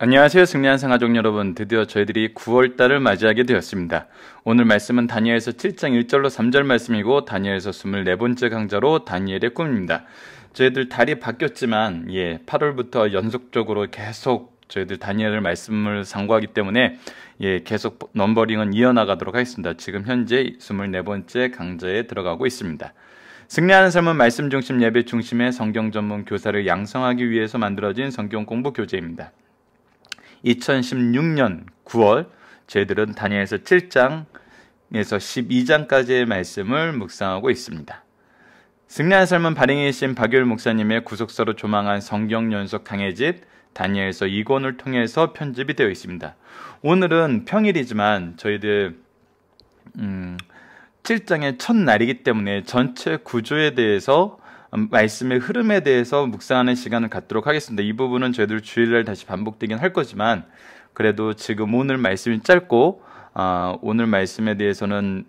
안녕하세요 승리한 상가족 여러분 드디어 저희들이 9월달을 맞이하게 되었습니다 오늘 말씀은 다니엘서 7장 1절로 3절 말씀이고 다니엘서 24번째 강좌로 다니엘의 꿈입니다 저희들 달이 바뀌었지만 예 8월부터 연속적으로 계속 저희들 다니엘을 말씀을 상고하기 때문에 예, 계속 넘버링은 이어나가도록 하겠습니다. 지금 현재 24번째 강좌에 들어가고 있습니다. 승리하는 삶은 말씀 중심 예배 중심의 성경 전문 교사를 양성하기 위해서 만들어진 성경 공부 교재입니다. 2016년 9월 저희들은 다니엘서 7장에서 12장까지의 말씀을 묵상하고 있습니다. 승리한 삶은 발행이신 박열 목사님의 구속사로 조망한 성경 연속 강해집 다니엘서 2권을 통해서 편집이 되어 있습니다. 오늘은 평일이지만 저희들 음, 7장의 첫 날이기 때문에 전체 구조에 대해서 음, 말씀의 흐름에 대해서 묵상하는 시간을 갖도록 하겠습니다. 이 부분은 저희들 주일날 다시 반복되긴 할 거지만 그래도 지금 오늘 말씀이 짧고 어, 오늘 말씀에 대해서는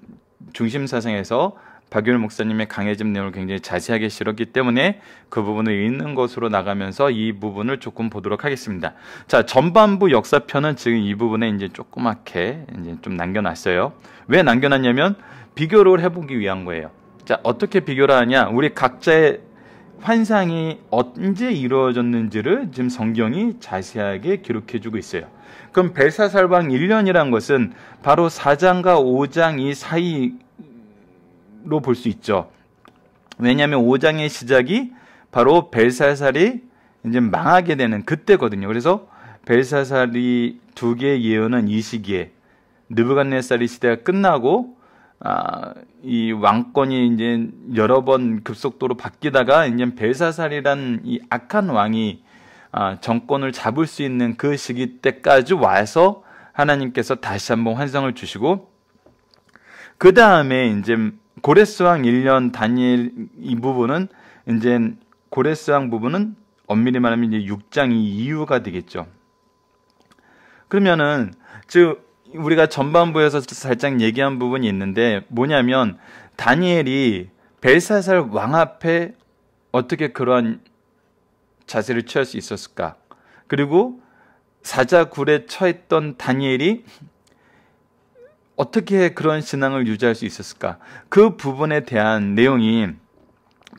중심 사상에서 박율 목사님의 강해진 내용을 굉장히 자세하게 실었기 때문에 그 부분을 읽는 것으로 나가면서 이 부분을 조금 보도록 하겠습니다. 자, 전반부 역사편은 지금 이 부분에 이제 조그맣게 이제 좀 남겨놨어요. 왜 남겨놨냐면 비교를 해보기 위한 거예요. 자, 어떻게 비교를 하냐? 우리 각자의 환상이 언제 이루어졌는지를 지금 성경이 자세하게 기록해 주고 있어요. 그럼 벨사살 방 1년이란 것은 바로 4장과 5장 이 사이로 볼 수 있죠. 왜냐하면 5장의 시작이 바로 벨사살이 이제 망하게 되는 그때거든요. 그래서 벨사살이 두 개의 예언은 이 시기에 느부갓네살이 시대가 끝나고 아, 이 왕권이 이제 여러 번 급속도로 바뀌다가 이제 벨사살이란 이 악한 왕이 아, 정권을 잡을 수 있는 그 시기 때까지 와서 하나님께서 다시 한번 환상을 주시고 그 다음에 이제 고레스 왕 1년 다니엘 이 부분은 이제 고레스 왕 부분은 엄밀히 말하면 이제 6장이 이유가 되겠죠. 그러면은 즉 우리가 전반부에서 살짝 얘기한 부분이 있는데 뭐냐면 다니엘이 벨사살 왕 앞에 어떻게 그러한 자세를 취할 수 있었을까? 그리고 사자굴에 처했던 다니엘이 어떻게 그런 신앙을 유지할 수 있었을까? 그 부분에 대한 내용이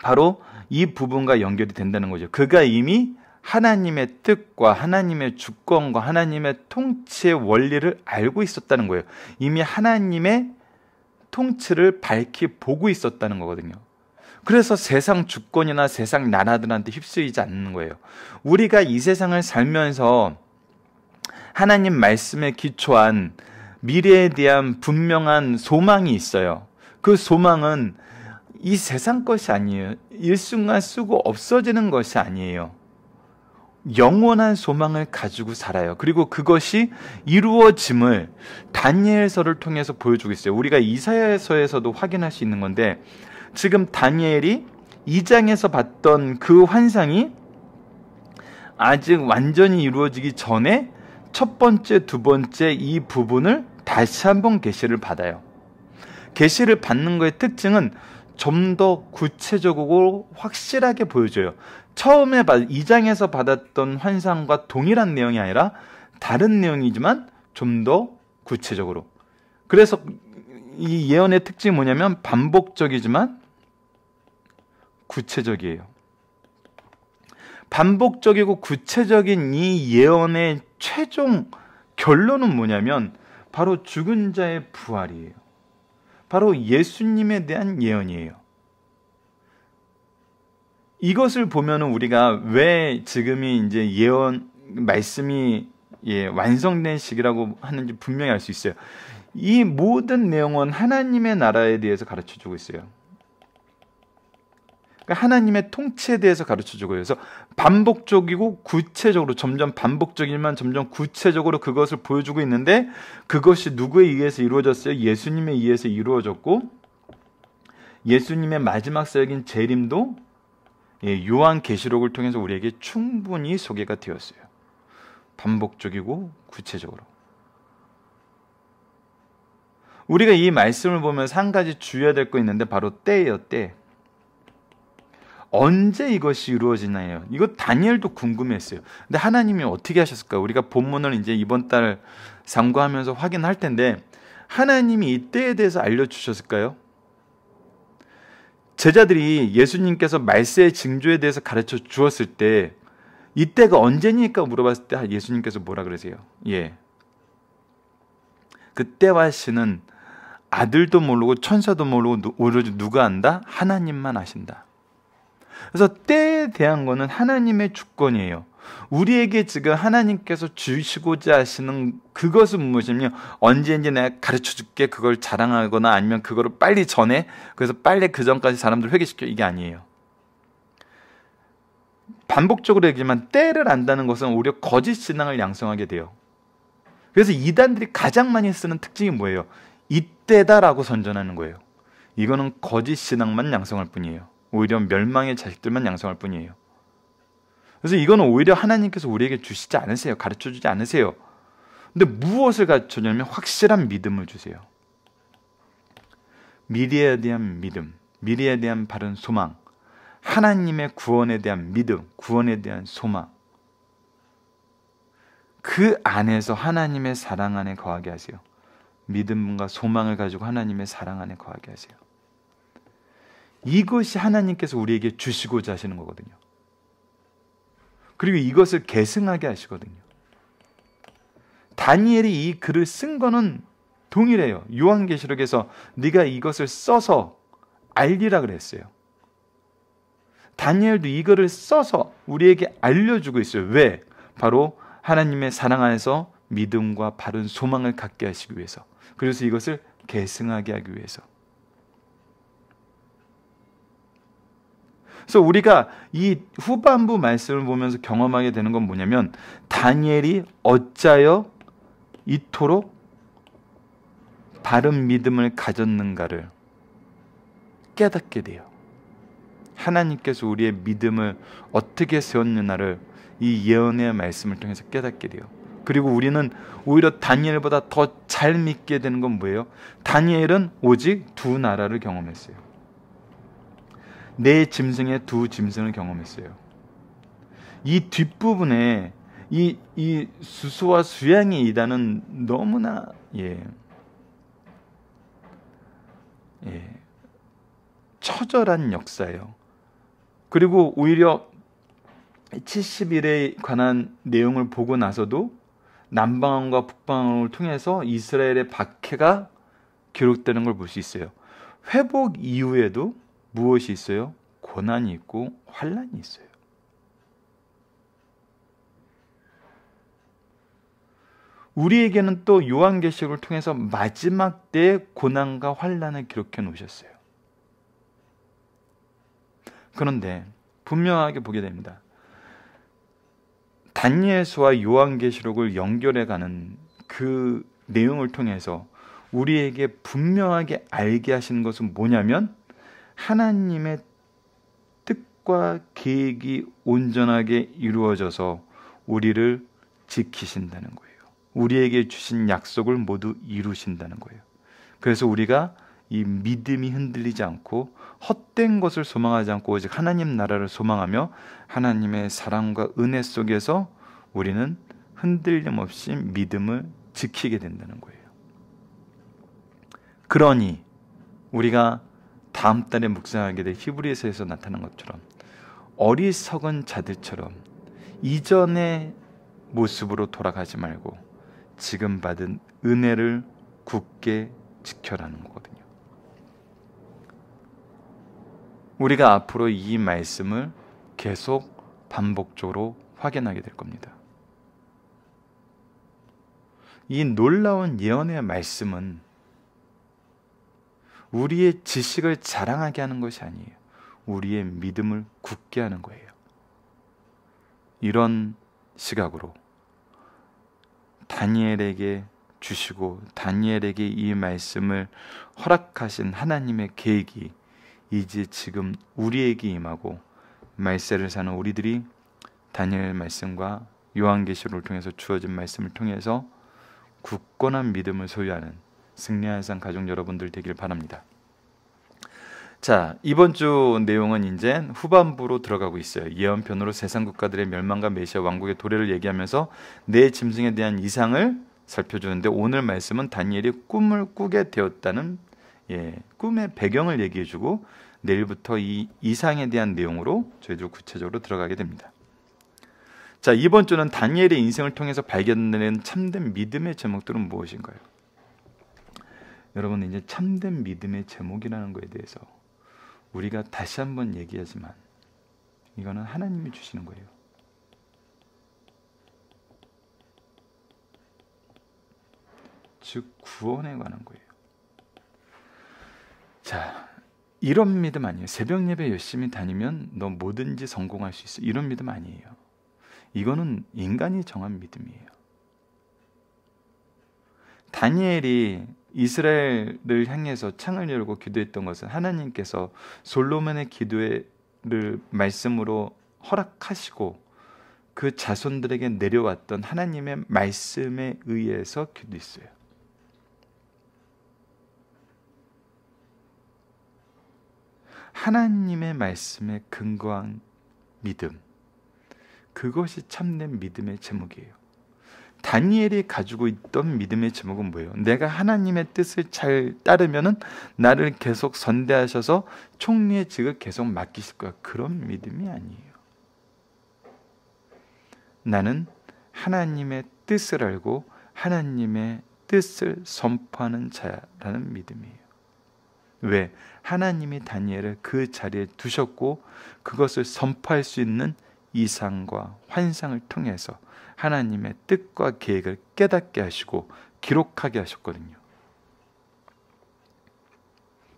바로 이 부분과 연결이 된다는 거죠. 그가 이미 하나님의 뜻과 하나님의 주권과 하나님의 통치의 원리를 알고 있었다는 거예요. 이미 하나님의 통치를 밝히 보고 있었다는 거거든요. 그래서 세상 주권이나 세상 나라들한테 휩쓸리지 않는 거예요. 우리가 이 세상을 살면서 하나님 말씀에 기초한 미래에 대한 분명한 소망이 있어요. 그 소망은 이 세상 것이 아니에요. 일순간 쓰고 없어지는 것이 아니에요. 영원한 소망을 가지고 살아요. 그리고 그것이 이루어짐을 다니엘서를 통해서 보여주고 있어요. 우리가 이사야서에서도 확인할 수 있는 건데 지금 다니엘이 2장에서 봤던 그 환상이 아직 완전히 이루어지기 전에 첫 번째, 두 번째 이 부분을 다시 한번 계시를 받아요. 계시를 받는 것의 특징은 좀더 구체적으로 확실하게 보여줘요. 처음에 2장에서 받았던 환상과 동일한 내용이 아니라 다른 내용이지만 좀 더 구체적으로. 그래서 이 예언의 특징이 뭐냐면 반복적이지만 구체적이에요. 반복적이고 구체적인 이 예언의 최종 결론은 뭐냐면 바로 죽은 자의 부활이에요. 바로 예수님에 대한 예언이에요. 이것을 보면 우리가 왜 지금이 이제 예언 말씀이 예, 완성된 시기라고 하는지 분명히 알 수 있어요. 이 모든 내용은 하나님의 나라에 대해서 가르쳐 주고 있어요. 그러니까 하나님의 통치에 대해서 가르쳐 주고 그래서 반복적이고 구체적으로 점점 반복적이지만 점점 구체적으로 그것을 보여주고 있는데 그것이 누구에 의해서 이루어졌어요? 예수님에 의해서 이루어졌고 예수님의 마지막 사역인 재림도 예, 요한 계시록을 통해서 우리에게 충분히 소개가 되었어요. 반복적이고 구체적으로. 우리가 이 말씀을 보면서 한 가지 주의해야 될 거 있는데 바로 때예요, 때. 언제 이것이 이루어지나요? 이거 다니엘도 궁금했어요. 근데 하나님이 어떻게 하셨을까? 요 우리가 본문을 이제 이번 달 상고하면서 확인할 텐데 하나님이 이때에 대해서 알려주셨을까요? 제자들이 예수님께서 말세의 징조에 대해서 가르쳐 주었을 때 이때가 언제니까 물어봤을 때 예수님께서 뭐라 그러세요? 예. 그때와 시는 아들도 모르고 천사도 모르고 오로지 누가 안다? 하나님만 아신다. 그래서 때에 대한 거는 하나님의 주권이에요. 우리에게 지금 하나님께서 주시고자 하시는 그것은 무엇이냐면 언제인지 내가 가르쳐 줄게 그걸 자랑하거나 아니면 그거를 빨리 전해 그래서 빨리 그 전까지 사람들 회개시켜 이게 아니에요. 반복적으로 얘기지만 때를 안다는 것은 오히려 거짓 신앙을 양성하게 돼요. 그래서 이단들이 가장 많이 쓰는 특징이 뭐예요? 이때다라고 선전하는 거예요. 이거는 거짓 신앙만 양성할 뿐이에요. 오히려 멸망의 자식들만 양성할 뿐이에요. 그래서 이건 오히려 하나님께서 우리에게 주시지 않으세요. 가르쳐 주지 않으세요. 근데 무엇을 가르쳐 주냐면 확실한 믿음을 주세요. 미래에 대한 믿음, 미래에 대한 바른 소망, 하나님의 구원에 대한 믿음, 구원에 대한 소망. 그 안에서 하나님의 사랑 안에 거하게 하세요. 믿음과 소망을 가지고 하나님의 사랑 안에 거하게 하세요. 이것이 하나님께서 우리에게 주시고자 하시는 거거든요. 그리고 이것을 계승하게 하시거든요. 다니엘이 이 글을 쓴 거는 동일해요. 요한계시록에서 네가 이것을 써서 알리라 그랬어요. 다니엘도 이거를 써서 우리에게 알려주고 있어요. 왜? 바로 하나님의 사랑 안에서 믿음과 바른 소망을 갖게 하시기 위해서. 그래서 이것을 계승하게 하기 위해서. 그래서 우리가 이 후반부 말씀을 보면서 경험하게 되는 건 뭐냐면 다니엘이 어짜여 이토록 바른 믿음을 가졌는가를 깨닫게 돼요. 하나님께서 우리의 믿음을 어떻게 세웠느냐를 이 예언의 말씀을 통해서 깨닫게 돼요. 그리고 우리는 오히려 다니엘보다 더 잘 믿게 되는 건 뭐예요? 다니엘은 오직 두 나라를 경험했어요. 내 네 짐승의 두 짐승을 경험했어요. 이 뒷부분에 이, 이 수수와 수양이 이다는 너무나 예, 예, 처절한 역사예요. 그리고 오히려 70일에 관한 내용을 보고 나서도 남방언과 북방언을 통해서 이스라엘의 박해가 기록되는 걸 볼 수 있어요. 회복 이후에도 무엇이 있어요? 고난이 있고 환란이 있어요. 우리에게는 또 요한계시록을 통해서 마지막 때 고난과 환란을 기록해 놓으셨어요. 그런데 분명하게 보게 됩니다. 다니엘와 요한계시록을 연결해 가는 그 내용을 통해서 우리에게 분명하게 알게 하시는 것은 뭐냐면 하나님의 뜻과 계획이 온전하게 이루어져서 우리를 지키신다는 거예요. 우리에게 주신 약속을 모두 이루신다는 거예요. 그래서 우리가 이 믿음이 흔들리지 않고 헛된 것을 소망하지 않고 오직 하나님 나라를 소망하며 하나님의 사랑과 은혜 속에서 우리는 흔들림 없이 믿음을 지키게 된다는 거예요. 그러니 우리가 다음 달에 묵상하게 될 히브리서에서 나타난 것처럼 어리석은 자들처럼 이전의 모습으로 돌아가지 말고 지금 받은 은혜를 굳게 지켜라는 거거든요. 우리가 앞으로 이 말씀을 계속 반복적으로 확인하게 될 겁니다. 이 놀라운 예언의 말씀은 우리의 지식을 자랑하게 하는 것이 아니에요. 우리의 믿음을 굳게 하는 거예요. 이런 시각으로 다니엘에게 주시고 다니엘에게 이 말씀을 허락하신 하나님의 계획이 이제 지금 우리에게 임하고 말세를 사는 우리들이 다니엘 말씀과 요한계시록을 통해서 주어진 말씀을 통해서 굳건한 믿음을 소유하는 승리의 상 가족 여러분들 되길 바랍니다. 자 이번 주 내용은 이제 후반부로 들어가고 있어요. 예언편으로 세상 국가들의 멸망과 메시아 왕국의 도래를 얘기하면서 내 짐승에 대한 이상을 살펴주는데 오늘 말씀은 다니엘이 꿈을 꾸게 되었다는 예, 꿈의 배경을 얘기해주고 내일부터 이 이상에 대한 내용으로 저희들 구체적으로 들어가게 됩니다. 자 이번 주는 다니엘의 인생을 통해서 발견되는 참된 믿음의 제목들은 무엇인가요? 여러분 이제 참된 믿음의 제목이라는 거에 대해서 우리가 다시 한번 얘기하지만 이거는 하나님이 주시는 거예요. 즉 구원에 관한 거예요. 자, 이런 믿음 아니에요. 새벽 예배 열심히 다니면 너 뭐든지 성공할 수 있어. 이런 믿음 아니에요. 이거는 인간이 정한 믿음이에요. 다니엘이 이스라엘을 향해서 창을 열고 기도했던 것은 하나님께서 솔로몬의 기도를 말씀으로 허락하시고 그 자손들에게 내려왔던 하나님의 말씀에 의해서 기도했어요. 하나님의 말씀에 근거한 믿음. 그것이 참된 믿음의 제목이에요. 다니엘이 가지고 있던 믿음의 제목은 뭐예요? 내가 하나님의 뜻을 잘따르면 나를 계속 선대하셔서 총리의 직을 계속 맡기실 거야. 그런 믿음이 아니에요. 나는 하나님의 뜻을 알고 하나님의 뜻을 선포하는 자라는 믿음이에요. 왜? 하나님이 다니엘을 그 자리에 두셨고 그것을 선포할 수 있는 이상과 환상을 통해서 하나님의 뜻과 계획을 깨닫게 하시고 기록하게 하셨거든요.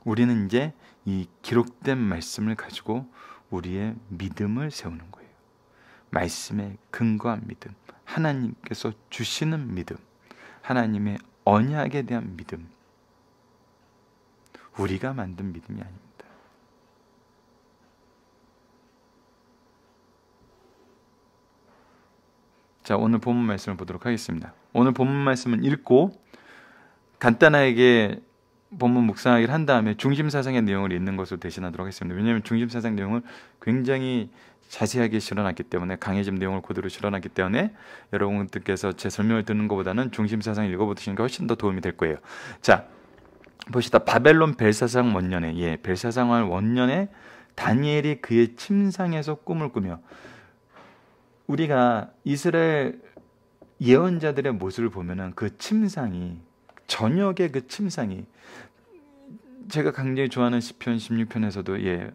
우리는 이제 이 기록된 말씀을 가지고 우리의 믿음을 세우는 거예요. 말씀에 근거한 믿음, 하나님께서 주시는 믿음, 하나님의 언약에 대한 믿음. 우리가 만든 믿음이 아닙니다. 자, 오늘 본문 말씀을 보도록 하겠습니다. 오늘 본문 말씀은 읽고 간단하게 본문 묵상하기를 한 다음에 중심 사상의 내용을 읽는 것으로 대신하도록 하겠습니다. 왜냐하면 중심 사상 내용을 굉장히 자세하게 실어놨기 때문에 강해진 내용을 그대로 실어놨기 때문에 여러분들께서 제 설명을 듣는 것보다는 중심 사상 읽어보시는 게 훨씬 더 도움이 될 거예요. 자, 보시다 바벨론 벨사상 원년에 예, 벨사상 원년에 다니엘이 그의 침상에서 꿈을 꾸며 우리가 이스라엘 예언자들의 모습을 보면은 그 침상이 저녁의 그 침상이 제가 굉장히 좋아하는 시편 16편에서도 예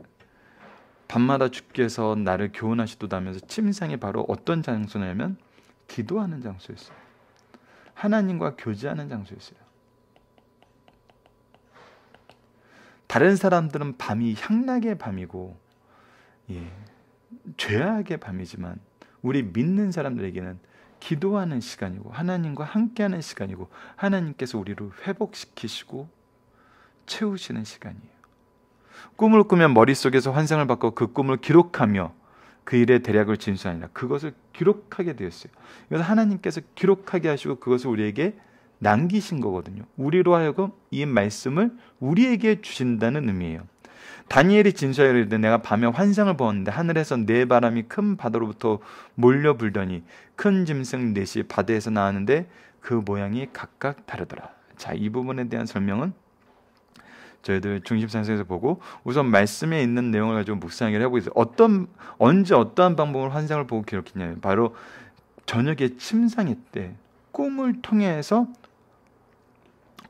밤마다 주께서 나를 교훈하시도다면서 침상이 바로 어떤 장소냐면 기도하는 장소였어요. 하나님과 교제하는 장소였어요. 다른 사람들은 밤이 향락의 밤이고 예, 죄악의 밤이지만 우리 믿는 사람들에게는 기도하는 시간이고 하나님과 함께하는 시간이고 하나님께서 우리를 회복시키시고 채우시는 시간이에요. 꿈을 꾸면 머릿속에서 환상을 바꿔 그 꿈을 기록하며 그 일의 대략을 진수 하니라 그것을 기록하게 되었어요. 이것 하나님께서 기록하게 하시고 그것을 우리에게 남기신 거거든요. 우리로 하여금 이 말씀을 우리에게 주신다는 의미예요. 다니엘이 진서에 이르 내가 밤에 환상을 보았는데 하늘에서 네 바람이 큰 바다로부터 몰려 불더니 큰 짐승 넷이 바다에서 나왔는데 그 모양이 각각 다르더라. 자, 이 부분에 대한 설명은 저희들 중심상에서 보고 우선 말씀에 있는 내용을 가지고 묵상하기를 하고 있어요. 어떤 언제 어떠한 방법으로 환상을 보고 기록했냐 면 바로 저녁에 침상일 때 꿈을 통해서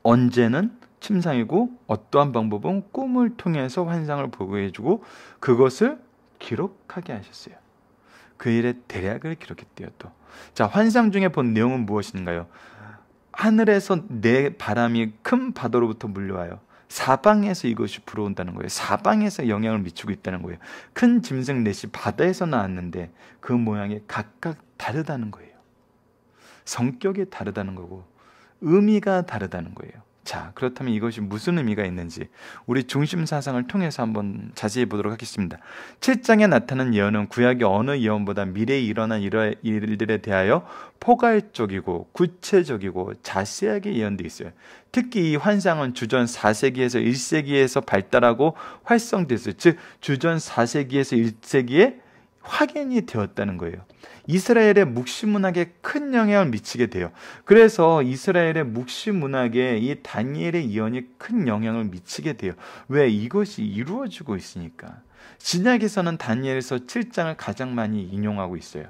언제는 침상이고 어떠한 방법은 꿈을 통해서 환상을 보고해주고 그것을 기록하게 하셨어요. 그 일의 대략을 기록했대요. 또. 자, 환상 중에 본 내용은 무엇인가요? 하늘에서 내 바람이 큰 바다로부터 물려와요. 사방에서 이것이 불어온다는 거예요. 사방에서 영향을 미치고 있다는 거예요. 큰 짐승 넷이 바다에서 나왔는데 그 모양이 각각 다르다는 거예요. 성격이 다르다는 거고 의미가 다르다는 거예요. 자, 그렇다면 이것이 무슨 의미가 있는지 우리 중심 사상을 통해서 한번 자세히 보도록 하겠습니다. 7장에 나타난 예언은 구약의 어느 예언보다 미래에 일어난 일들에 대하여 포괄적이고 구체적이고 자세하게 예언돼 있어요. 특히 이 환상은 주전 4세기에서 1세기에서 발달하고 활성됐어요. 즉 주전 4세기에서 1세기에 확인이 되었다는 거예요. 이스라엘의 묵시 문학에 큰 영향을 미치게 돼요. 그래서 이스라엘의 묵시 문학에 이 다니엘의 예언이 큰 영향을 미치게 돼요. 왜 이것이 이루어지고 있으니까. 신약에서는 다니엘서 7장을 가장 많이 인용하고 있어요.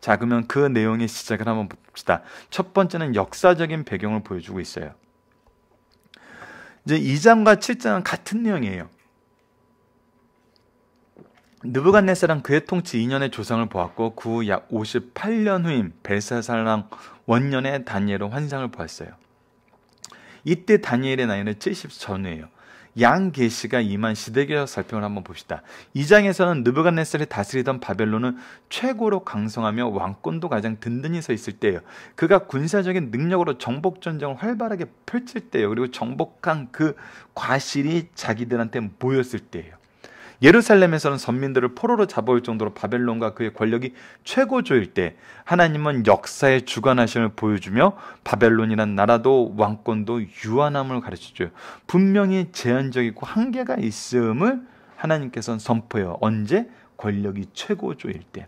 자, 그러면 그 내용의 시작을 한번 봅시다. 첫 번째는 역사적인 배경을 보여주고 있어요. 이제 2장과 7장은 같은 내용이에요. 느부갓네살은 그의 통치 2년의 조상을 보았고 그 후 약 58년 후인 벨사살랑 원년의 다니엘은 환상을 보았어요. 이때 다니엘의 나이는 70 전후예요. 양 계시가 임한 시대교적 살평을 한번 봅시다. 이 장에서는 느부갓네살이 다스리던 바벨론은 최고로 강성하며 왕권도 가장 든든히 서 있을 때예요. 그가 군사적인 능력으로 정복 전쟁을 활발하게 펼칠 때예요. 그리고 정복한 그 과실이 자기들한테 모였을 때예요. 예루살렘에서는 선민들을 포로로 잡아올 정도로 바벨론과 그의 권력이 최고조일 때 하나님은 역사의 주관하심을 보여주며 바벨론이란 나라도 왕권도 유한함을 가르쳐줘요. 분명히 제한적이고 한계가 있음을 하나님께서는 선포해요. 언제? 권력이 최고조일 때.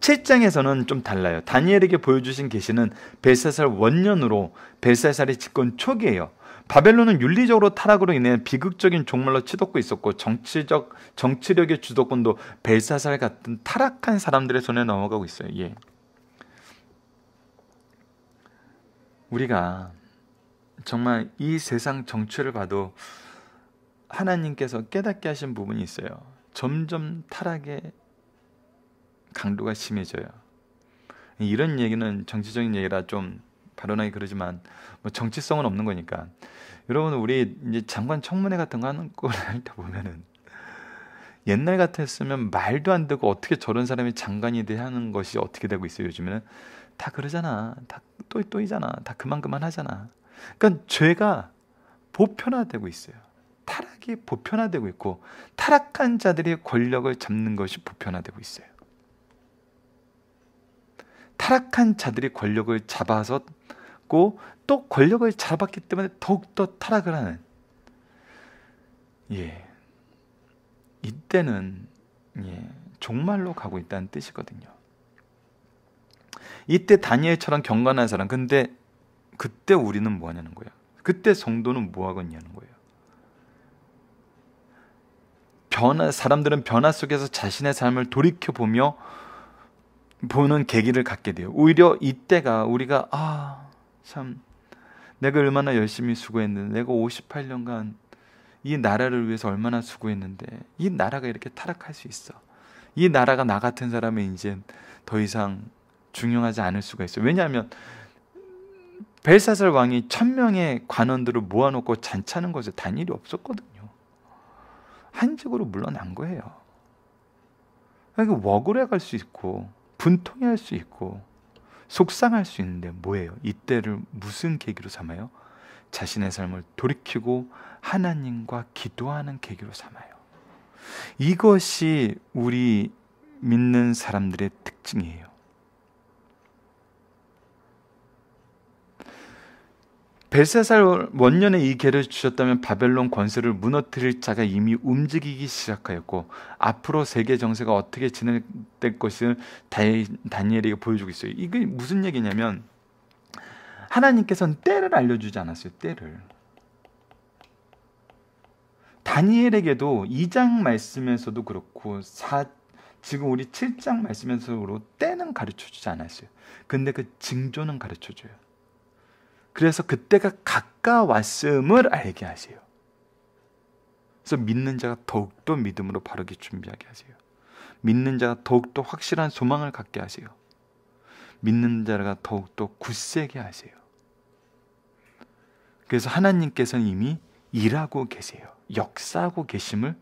7장에서는 좀 달라요. 다니엘에게 보여주신 계시는 벨사살 원년으로 벨사살의 집권 초기예요. 바벨론은 윤리적으로 타락으로 인해 비극적인 종말로 치닫고 있었고 정치적 정치력의 주도권도 벨사살 같은 타락한 사람들의 손에 넘어가고 있어요. 예. 우리가 정말 이 세상 정치를 봐도 하나님께서 깨닫게 하신 부분이 있어요. 점점 타락의 강도가 심해져요. 이런 얘기는 정치적인 얘기라 좀 발언하기 그러지만 뭐 정치성은 없는 거니까 여러분 우리 이제 장관 청문회 같은 거 하는 거할때 보면은 옛날 같았으면 말도 안 되고 어떻게 저런 사람이 장관이 돼 하는 것이 어떻게 되고 있어요 요즘에는 다 그러잖아 다 또이 또이잖아 다 그만 그만 하잖아 그러니까 죄가 보편화되고 있어요 타락이 보편화되고 있고 타락한 자들의 권력을 잡는 것이 보편화되고 있어요 타락한 자들이 권력을 잡아서 잡고 또 권력을 잡았기 때문에 더욱더 타락을 하는 예 이때는 예, 종말로 가고 있다는 뜻이거든요. 이때 다니엘처럼 경건한 사람 근데 그때 우리는 뭐 하냐는 거예요 그때 성도는 뭐 하겠냐는 거예요. 변화 사람들은 변화 속에서 자신의 삶을 돌이켜 보며 보는 계기를 갖게 돼요. 오히려 이때가 우리가 아참 내가 얼마나 열심히 수고했는데 내가 58년간 이 나라를 위해서 얼마나 수고했는데 이 나라가 이렇게 타락할 수 있어. 이 나라가 나 같은 사람의 이제 더 이상 중요하지 않을 수가 있어 왜냐하면 벨사살 왕이 천 명의 관원들을 모아놓고 잔치하는 것에 단일이 없었거든요. 한직으로 물러난 거예요. 그러니까 억울해갈 그 수 있고 분통해할 수 있고 속상할 수 있는데 뭐예요? 이때를 무슨 계기로 삼아요? 자신의 삶을 돌이키고 하나님과 기도하는 계기로 삼아요. 이것이 우리 믿는 사람들의 특징이에요. 벨사살 원년에 이 계를 주셨다면 바벨론 권세를 무너뜨릴 자가 이미 움직이기 시작하였고 앞으로 세계 정세가 어떻게 진행될 것을 다니엘이 보여주고 있어요. 이게 무슨 얘기냐면 하나님께서는 때를 알려주지 않았어요. 때를. 다니엘에게도 2장 말씀에서도 그렇고 4, 지금 우리 7장 말씀에서도 때는 가르쳐주지 않았어요. 근데 그 징조는 가르쳐줘요. 그래서 그때가 가까웠음을 알게 하세요. 그래서 믿는 자가 더욱더 믿음으로 바르게 준비하게 하세요. 믿는 자가 더욱더 확실한 소망을 갖게 하세요. 믿는 자가 더욱더 굳세게 하세요. 그래서 하나님께서는 이미 일하고 계세요. 역사하고 계심을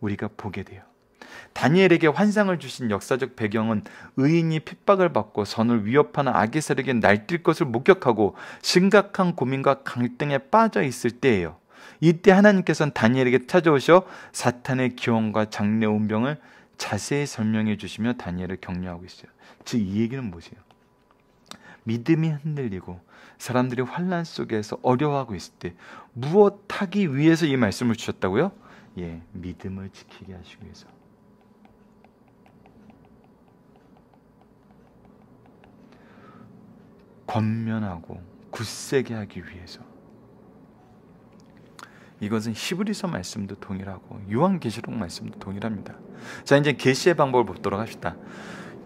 우리가 보게 돼요. 다니엘에게 환상을 주신 역사적 배경은 의인이 핍박을 받고 선을 위협하는 악의 세력이 날뛸 것을 목격하고 심각한 고민과 갈등에 빠져 있을 때예요. 이때 하나님께서는 다니엘에게 찾아오셔 사탄의 기원과 장래 운명을 자세히 설명해 주시며 다니엘을 격려하고 있어요. 즉 이 얘기는 뭐지요? 믿음이 흔들리고 사람들이 환란 속에서 어려워하고 있을 때 무엇 하기 위해서 이 말씀을 주셨다고요? 예, 믿음을 지키게 하시기 위해서. 권면하고 굳세게 하기 위해서 이것은 히브리서 말씀도 동일하고 요한계시록 말씀도 동일합니다. 자 이제 계시의 방법을 보도록 합시다.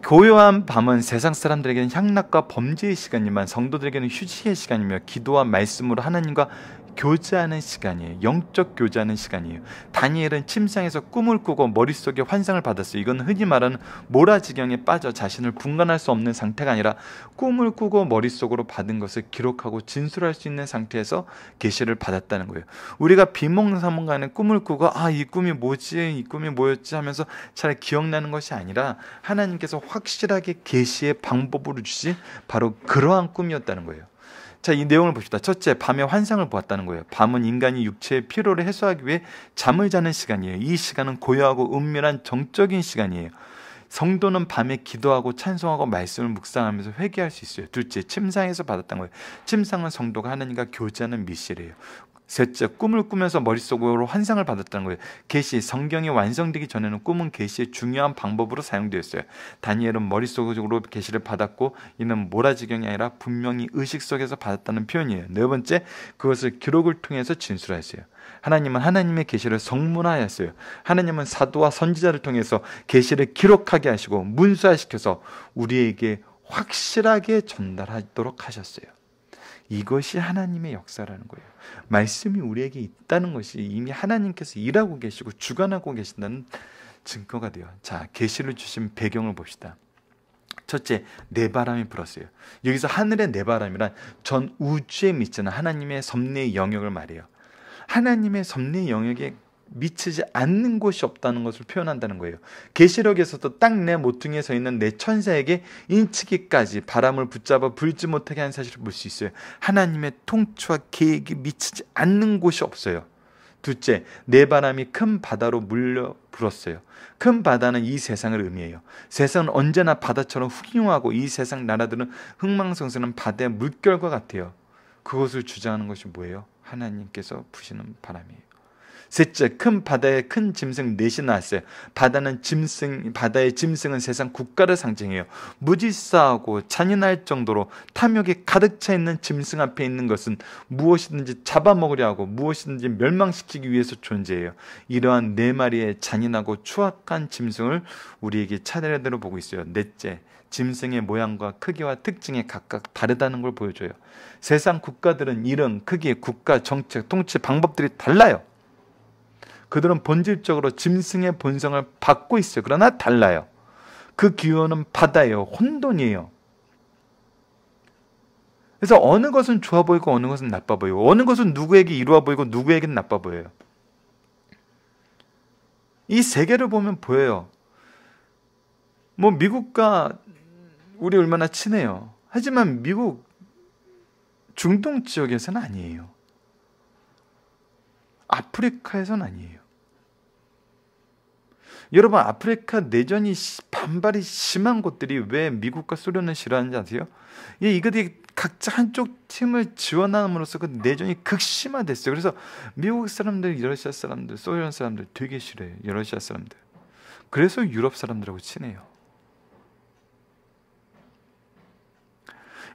교요한 밤은 세상 사람들에게는 향락과 범죄의 시간이지만 성도들에게는 휴식의 시간이며 기도와 말씀으로 하나님과 교제하는 시간이에요. 영적 교제하는 시간이에요. 다니엘은 침상에서 꿈을 꾸고 머릿속에 환상을 받았어요. 이건 흔히 말하는 모라지경에 빠져 자신을 분간할 수 없는 상태가 아니라 꿈을 꾸고 머릿속으로 받은 것을 기록하고 진술할 수 있는 상태에서 계시를 받았다는 거예요. 우리가 비몽사몽간에 꿈을 꾸고 아 이 꿈이 뭐지 이 꿈이 뭐였지 하면서 잘 기억나는 것이 아니라 하나님께서 확실하게 계시의 방법으로 주신 바로 그러한 꿈이었다는 거예요. 자, 이 내용을 봅시다. 첫째, 밤에 환상을 보았다는 거예요. 밤은 인간이 육체의 피로를 해소하기 위해 잠을 자는 시간이에요. 이 시간은 고요하고 은밀한 정적인 시간이에요. 성도는 밤에 기도하고 찬송하고 말씀을 묵상하면서 회개할 수 있어요. 둘째, 침상에서 받았던 거예요. 침상은 성도가 하나님과 교제하는 미실이에요. 셋째, 꿈을 꾸면서 머릿속으로 환상을 받았다는 거예요. 계시 성경이 완성되기 전에는 꿈은 계시의 중요한 방법으로 사용되었어요. 다니엘은 머릿속으로 계시를 받았고 이는 몰아지경이 아니라 분명히 의식 속에서 받았다는 표현이에요. 네 번째, 그것을 기록을 통해서 진술하였어요. 하나님은 하나님의 계시를 성문화하였어요. 하나님은 사도와 선지자를 통해서 계시를 기록하게 하시고 문서화시켜서 우리에게 확실하게 전달하도록 하셨어요. 이것이 하나님의 역사라는 거예요. 말씀이 우리에게 있다는 것이 이미 하나님께서 일하고 계시고 주관하고 계신다는 증거가 돼요. 자, 계시를 주신 배경을 봅시다. 첫째, 내 바람이 불었어요. 여기서 하늘의 내 바람이란 전 우주에 미치는 하나님의 섭리의 영역을 말해요. 하나님의 섭리의 영역에 미치지 않는 곳이 없다는 것을 표현한다는 거예요. 계시록에서도 딱 내 모퉁이에 서 있는 내 천사에게 인치기까지 바람을 붙잡아 불지 못하게 한 사실을 볼 수 있어요. 하나님의 통치와 계획이 미치지 않는 곳이 없어요. 둘째, 내 바람이 큰 바다로 물려 불었어요. 큰 바다는 이 세상을 의미해요. 세상은 언제나 바다처럼 훌륭하고 이 세상 나라들은 흥망성쇠한 바다의 물결과 같아요. 그것을 주장하는 것이 뭐예요? 하나님께서 부시는 바람이에요. 셋째 큰 바다에 큰 짐승 넷이 나왔어요. 바다는 짐승 바다의 짐승은 세상 국가를 상징해요. 무질서하고 잔인할 정도로 탐욕이 가득 차 있는 짐승 앞에 있는 것은 무엇이든지 잡아먹으려 하고 무엇이든지 멸망시키기 위해서 존재해요. 이러한 네 마리의 잔인하고 추악한 짐승을 우리에게 차례대로 보고 있어요. 넷째 짐승의 모양과 크기와 특징이 각각 다르다는 걸 보여줘요. 세상 국가들은 이런 크기, 국가, 정책, 통치 방법들이 달라요. 그들은 본질적으로 짐승의 본성을 받고 있어요. 그러나 달라요. 그기원은 바다예요. 혼돈이에요. 그래서 어느 것은 좋아 보이고 어느 것은 나빠 보이고 어느 것은 누구에게 이루어 보이고 누구에게 나빠 보여요. 이 세계를 보면 보여요. 뭐 미국과 우리 얼마나 친해요. 하지만 미국 중동 지역에서는 아니에요. 아프리카에서는 아니에요. 여러분 아프리카 내전이 반발이 심한 곳들이 왜 미국과 소련을 싫어하는지 아세요? 예, 이것이 각자 한쪽 팀을 지원함으로써 그 내전이 극심화됐어요. 그래서 미국 사람들, 러시아 사람들, 소련 사람들 되게 싫어해요. 러시아 사람들. 그래서 유럽 사람들하고 친해요.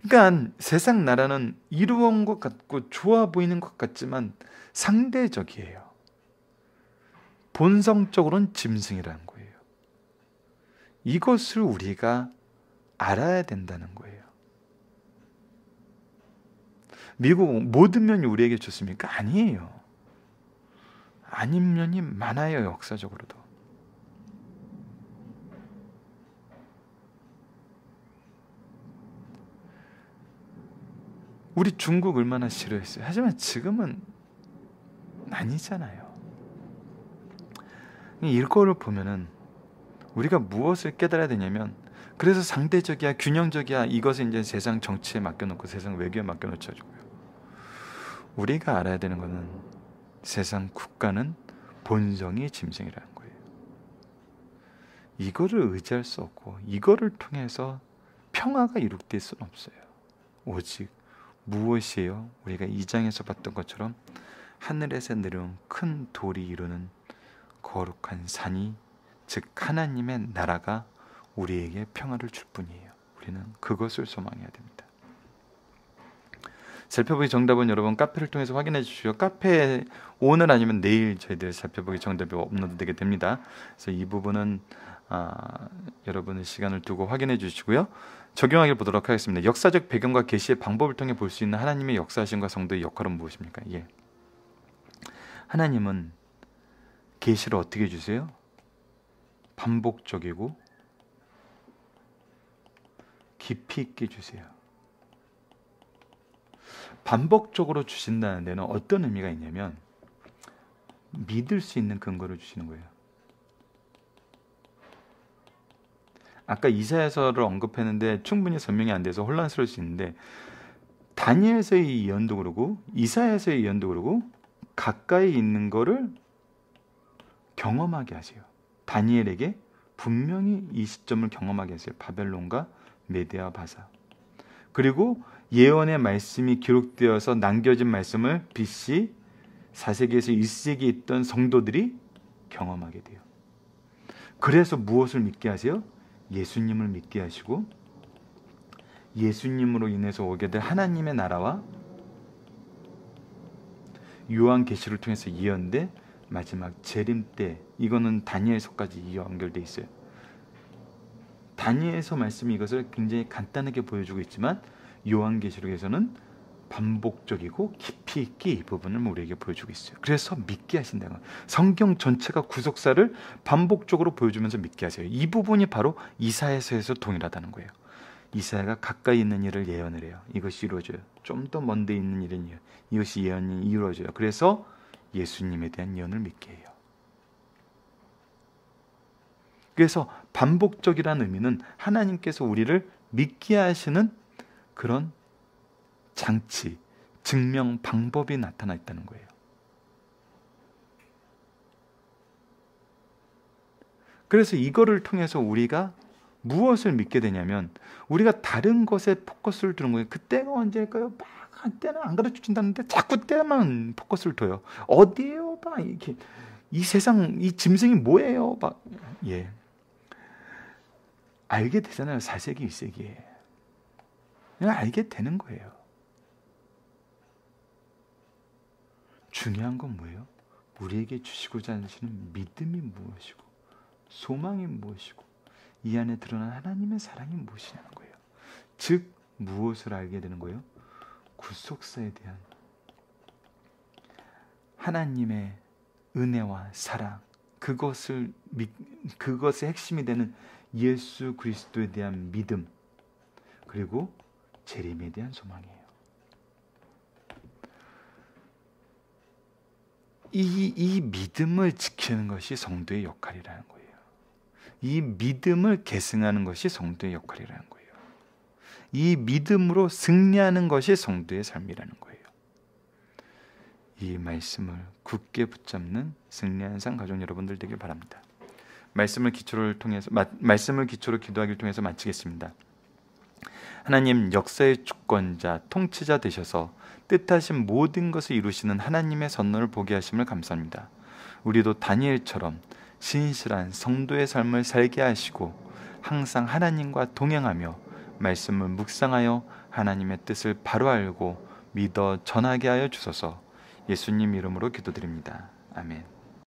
그러니까 세상 나라는 이루어온 것 같고 좋아 보이는 것 같지만 상대적이에요. 본성적으로는 짐승이라는 거예요. 이것을 우리가 알아야 된다는 거예요. 미국 모든 면이 우리에게 좋습니까? 아니에요. 아닌 면이 많아요, 역사적으로도. 우리 중국 얼마나 싫어했어요. 하지만 지금은 아니잖아요. 일거를 보면은 우리가 무엇을 깨달아야 되냐면 그래서 상대적이야 균형적이야 이것을 이제 세상 정치에 맡겨놓고 세상 외교에 맡겨놓고요 우리가 알아야 되는 것은 세상 국가는 본성이 짐승이라는 거예요. 이거를 의지할 수 없고 이거를 통해서 평화가 이룩될 수는 없어요. 오직 무엇이에요? 우리가 이 장에서 봤던 것처럼 하늘에서 내려온 큰 돌이 이루는 거룩한 산이 즉 하나님의 나라가 우리에게 평화를 줄 뿐이에요. 우리는 그것을 소망해야 됩니다. 살펴보기 정답은 여러분 카페를 통해서 확인해 주시고 카페 오늘 아니면 내일 저희들 살펴보기 정답이 업로드되게 됩니다. 그래서 이 부분은 아, 여러분의 시간을 두고 확인해 주시고요. 적용하기를 보도록 하겠습니다. 역사적 배경과 계시의 방법을 통해 볼 수 있는 하나님의 역사심과 성도의 역할은 무엇입니까? 예. 하나님은 계시를 어떻게 주세요? 반복적이고 깊이 있게 주세요. 반복적으로 주신다는 데는 어떤 의미가 있냐면 믿을 수 있는 근거를 주시는 거예요. 아까 이사야서를 언급했는데 충분히 설명이 안 돼서 혼란스러울 수 있는데 다니엘서의 예언도 그러고 이사야서의 예언도 그러고 가까이 있는 거를 경험하게 하세요. 다니엘에게 분명히 이 시점을 경험하게 하세요 바벨론과 메데아 바사. 그리고 예언의 말씀이 기록되어서 남겨진 말씀을 BC 4세기에서 1세기에 있던 성도들이 경험하게 돼요. 그래서 무엇을 믿게 하세요? 예수님을 믿게 하시고 예수님으로 인해서 오게 될 하나님의 나라와 요한계시를 통해서 예언된 마지막 재림 때 이거는 다니엘서까지 연결돼 있어요. 다니엘서 말씀이 이것을 굉장히 간단하게 보여주고 있지만 요한계시록에서는 반복적이고 깊이 있게 이 부분을 우리에게 보여주고 있어요. 그래서 믿게 하신다는 거 성경 전체가 구속사를 반복적으로 보여주면서 믿게 하세요. 이 부분이 바로 이사야서에서 동일하다는 거예요. 이사야가 가까이 있는 일을 예언을 해요. 이것이 이루어져요. 좀 더 먼데 있는 일은 이것이 예언이 이루어져요. 그래서 예수님에 대한 예언을 믿게 해요. 그래서 반복적이라는 의미는 하나님께서 우리를 믿게 하시는 그런 장치, 증명 방법이 나타나 있다는 거예요. 그래서 이거를 통해서 우리가 무엇을 믿게 되냐면 우리가 다른 것에 포커스를 두는 거예요. 그때가 언제일까요? 막 때는안 가르쳐 준다는데 자꾸 때만 포커스를 둬요. 어디에요, 막 이렇게 이 세상 이 짐승이 뭐예요, 막 예. 알게 되잖아요. 4세기, 2세기에. 그냥 알게 되는 거예요. 중요한 건 뭐예요? 우리에게 주시고자 하시는 믿음이 무엇이고, 소망이 무엇이고, 이 안에 드러난 하나님의 사랑이 무엇이냐는 거예요. 즉, 무엇을 알게 되는 거예요? 굴속사에 대한 하나님의 은혜와 사랑 그것을 그것의 핵심이 되는 예수 그리스도에 대한 믿음 그리고 재림에 대한 소망이에요. 이, 이 믿음을 지키는 것이 성도의 역할이라는 거예요. 이 믿음을 계승하는 것이 성도의 역할이라는 거예요. 이 믿음으로 승리하는 것이 성도의 삶이라는 거예요. 이 말씀을 굳게 붙잡는 승리한 삶 가족 여러분들 되길 바랍니다. 말씀을 기초를 통해서 마, 말씀을 기초로 기도하기를 통해서 마치겠습니다. 하나님 역사의 주권자 통치자 되셔서 뜻하신 모든 것을 이루시는 하나님의 선로를 보게 하심을 감사합니다. 우리도 다니엘처럼 신실한 성도의 삶을 살게 하시고 항상 하나님과 동행하며 말씀을 묵상하여 하나님의 뜻을 바로 알고 믿어 전하게 하여 주소서 예수님 이름으로 기도드립니다. 아멘.